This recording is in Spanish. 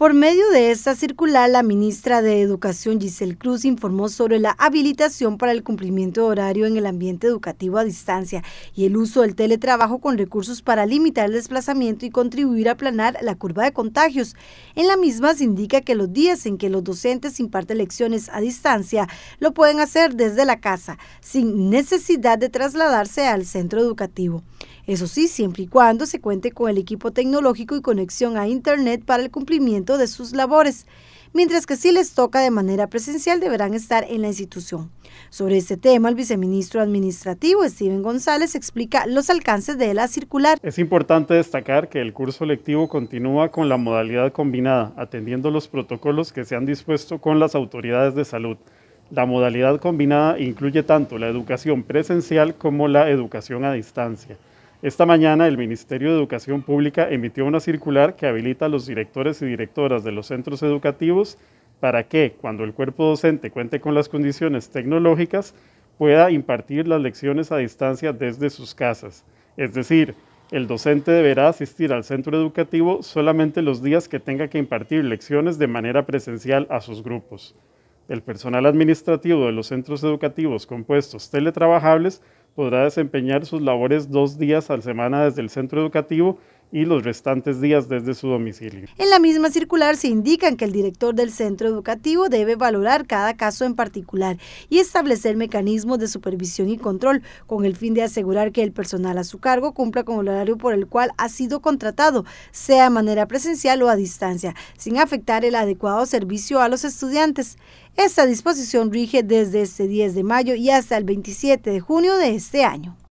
Por medio de esta circular, la ministra de Educación Giselle Cruz informó sobre la habilitación para el cumplimiento de horario en el ambiente educativo a distancia y el uso del teletrabajo con recursos para limitar el desplazamiento y contribuir a aplanar la curva de contagios. En la misma se indica que los días en que los docentes imparten lecciones a distancia lo pueden hacer desde la casa, sin necesidad de trasladarse al centro educativo. Eso sí, siempre y cuando se cuente con el equipo tecnológico y conexión a Internet para el cumplimiento de sus labores mientras que si les toca de manera presencial deberán estar en la institución. Sobre este tema, el viceministro administrativo Steven González explica los alcances de la circular. Es importante destacar que el curso lectivo continúa con la modalidad combinada, atendiendo los protocolos que se han dispuesto con las autoridades de salud. La modalidad combinada incluye tanto la educación presencial como la educación a distancia. Esta mañana el Ministerio de Educación Pública emitió una circular que habilita a los directores y directoras de los centros educativos para que, cuando el cuerpo docente cuente con las condiciones tecnológicas, pueda impartir las lecciones a distancia desde sus casas. Es decir, el docente deberá asistir al centro educativo solamente los días que tenga que impartir lecciones de manera presencial a sus grupos. El personal administrativo de los centros educativos compuestos teletrabajables podrá desempeñar sus labores dos días a la semana desde el centro educativo y los restantes días desde su domicilio. En la misma circular se indican que el director del centro educativo debe valorar cada caso en particular y establecer mecanismos de supervisión y control con el fin de asegurar que el personal a su cargo cumpla con el horario por el cual ha sido contratado, sea de manera presencial o a distancia, sin afectar el adecuado servicio a los estudiantes. Esta disposición rige desde este 10 de mayo y hasta el 27 de junio de este año.